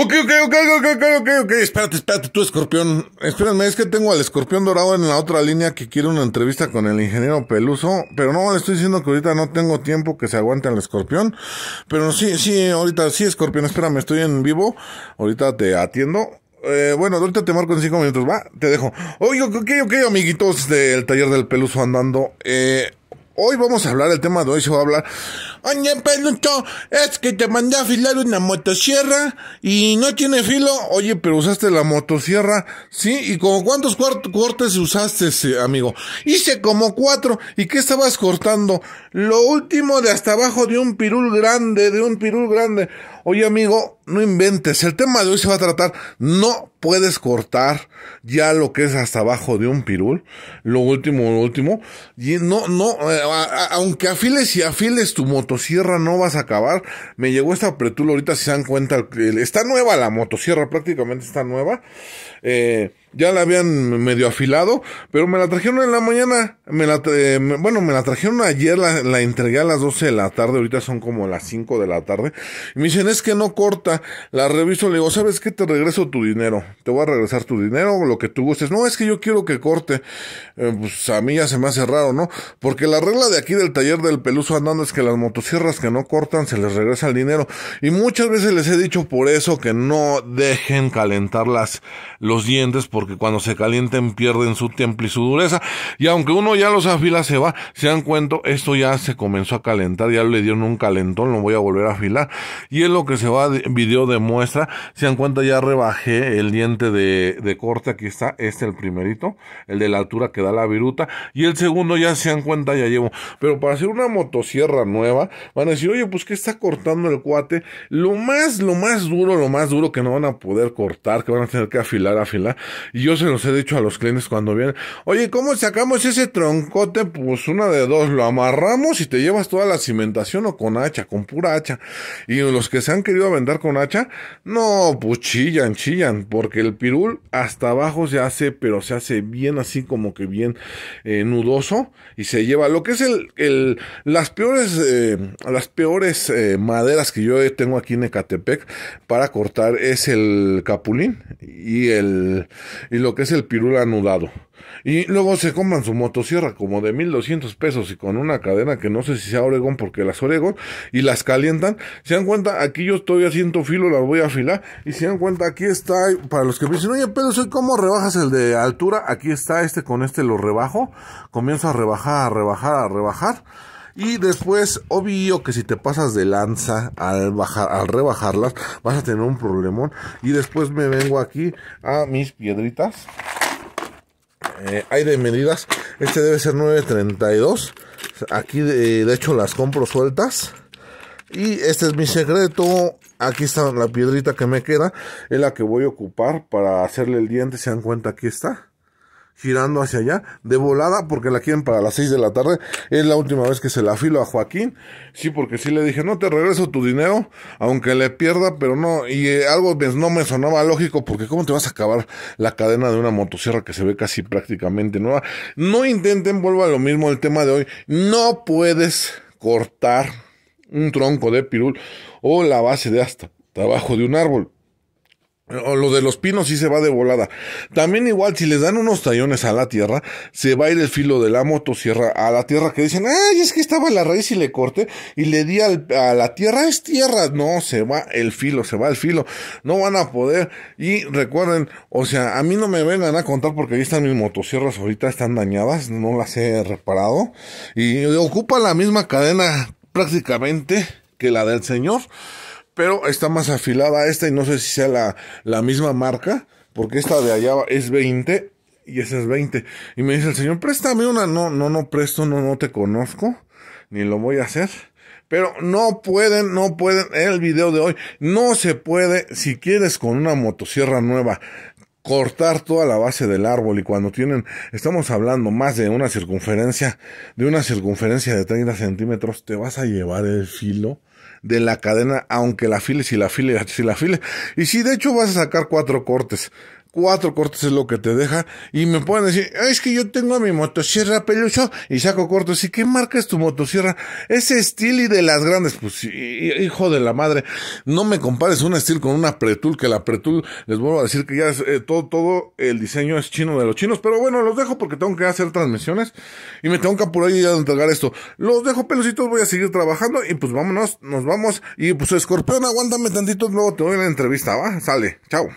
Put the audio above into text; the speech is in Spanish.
Ok, ok, ok, ok, ok, ok, ok. Espérate, espérate, tú, escorpión. Espérame, es que tengo al escorpión dorado en la otra línea que quiere una entrevista con el ingeniero Peluso. Pero no, le estoy diciendo que ahorita no tengo tiempo que se aguante al escorpión. Pero sí, sí, ahorita sí, escorpión. Espérame, estoy en vivo. Ahorita te atiendo. Eh, bueno, ahorita te marco en cinco minutos, va, te dejo. Oye, ok, ok, amiguitos del taller del Peluso andando. Eh, Hoy vamos a hablar, el tema de hoy se va a hablar. Oye, es que te mandé a afilar una motosierra y no tiene filo. Oye, pero usaste la motosierra, ¿sí? ¿Y como cuántos cortes usaste, amigo? Hice como cuatro. ¿Y qué estabas cortando? Lo último de hasta abajo de un pirul grande, de un pirul grande. Oye amigo, no inventes, el tema de hoy se va a tratar, no puedes cortar ya lo que es hasta abajo de un pirul, lo último, lo último, y no, no, eh, aunque afiles y afiles tu motosierra no vas a acabar, me llegó esta pretula ahorita si se dan cuenta, está nueva la motosierra, prácticamente está nueva, eh, ya la habían medio afilado, pero me la trajeron en la mañana. Me la eh, bueno, me la trajeron ayer, la, entregué a las 12 de la tarde, ahorita son como las 5 de la tarde. Y me dicen, es que no corta. La reviso, le digo, ¿sabes qué? Te regreso tu dinero. Te voy a regresar tu dinero, lo que tú gustes. No, es que yo quiero que corte. Eh, pues a mí ya se me hace raro, ¿no? Porque la regla de aquí del taller del Peluso Andando es que las motosierras que no cortan se les regresa el dinero. Y muchas veces les he dicho por eso que no dejen calentar las, los dientes porque cuando se calienten pierden su tiempo y su dureza. Y aunque uno ya los afila, se va. Se dan cuenta, esto ya se comenzó a calentar, ya le dieron un calentón, lo voy a volver a afilar. Y es lo que se va, video muestra Se dan cuenta, ya rebajé el diente de, de corte, aquí está, este el primerito, el de la altura que da la viruta. Y el segundo ya se dan cuenta, ya llevo. Pero para hacer una motosierra nueva, van a decir, oye, pues que está cortando el cuate. Lo más, lo más duro, lo más duro que no van a poder cortar, que van a tener que afilar, afilar, y yo se los he dicho a los clientes cuando vienen, oye, ¿cómo sacamos ese troncote? Pues una de dos, lo amarramos y te llevas toda la cimentación o con hacha, con pura hacha. Y los que se han querido vender con hacha, no, pues chillan, chillan, porque el pirul hasta abajo se hace, pero se hace bien así como que bien eh, nudoso y se lleva lo que es el, el las peores, eh, las peores eh, maderas que yo tengo aquí en Ecatepec para cortar es el capulín y el y lo que es el pirul anudado. Y luego se compran su motosierra como de 1200 pesos y con una cadena que no sé si sea Oregón porque las Oregón y las calientan. Se dan cuenta, aquí yo estoy haciendo filo, las voy a afilar y se dan cuenta, aquí está, para los que me dicen, oye pero soy ¿cómo rebajas el de altura? Aquí está este, con este lo rebajo, comienzo a rebajar, a rebajar, a rebajar y después, obvio que si te pasas de lanza al bajar, al rebajarlas, vas a tener un problemón. Y después me vengo aquí a mis piedritas. Eh, hay de medidas. Este debe ser 932. Aquí de, de hecho las compro sueltas. Y este es mi secreto. Aquí está la piedrita que me queda. Es la que voy a ocupar para hacerle el diente. Se dan cuenta, aquí está girando hacia allá, de volada, porque la quieren para las 6 de la tarde. Es la última vez que se la filo a Joaquín. Sí, porque sí le dije, no te regreso tu dinero, aunque le pierda, pero no. Y eh, algo algo no me sonaba lógico, porque ¿cómo te vas a acabar la cadena de una motosierra que se ve casi prácticamente nueva? No intenten, vuelvo a lo mismo el tema de hoy. No puedes cortar un tronco de pirul o la base de hasta abajo de un árbol lo de los pinos sí se va de volada. También igual, si les dan unos tallones a la tierra, se va a ir el filo de la motosierra a la tierra que dicen, ay, es que estaba la raíz y le corté y le di a la tierra, es tierra. No, se va el filo, se va el filo. No van a poder. Y recuerden, o sea, a mí no me vengan a contar porque ahí están mis motosierras ahorita, están dañadas, no las he reparado. Y ocupa la misma cadena prácticamente que la del señor pero está más afilada esta y no sé si sea la, misma marca, porque esta de allá es 20 y esa es 20. Y me dice el señor, préstame una, no, no, no presto, no, no te conozco, ni lo voy a hacer. Pero no pueden, no pueden, el video de hoy, no se puede, si quieres con una motosierra nueva, cortar toda la base del árbol y cuando tienen, estamos hablando más de una circunferencia, de una circunferencia de 30 centímetros, te vas a llevar el filo de la cadena, aunque la files y la files y la files. Y si de hecho vas a sacar cuatro cortes, Cuatro cortes es lo que te deja. Y me pueden decir, es que yo tengo mi motosierra pelucho y saco cortes ¿Y qué marca es tu motosierra? Ese estilo y de las grandes. Pues hijo de la madre. No me compares un estilo con una Pretul, que la Pretul, les vuelvo a decir que ya es eh, todo, todo el diseño es chino de los chinos. Pero bueno, los dejo porque tengo que hacer transmisiones y me tengo que apurar y entregar esto. Los dejo pelositos, voy a seguir trabajando y pues vámonos, nos vamos. Y pues escorpión, aguántame tantito, luego te doy la entrevista, ¿va? Sale, chao.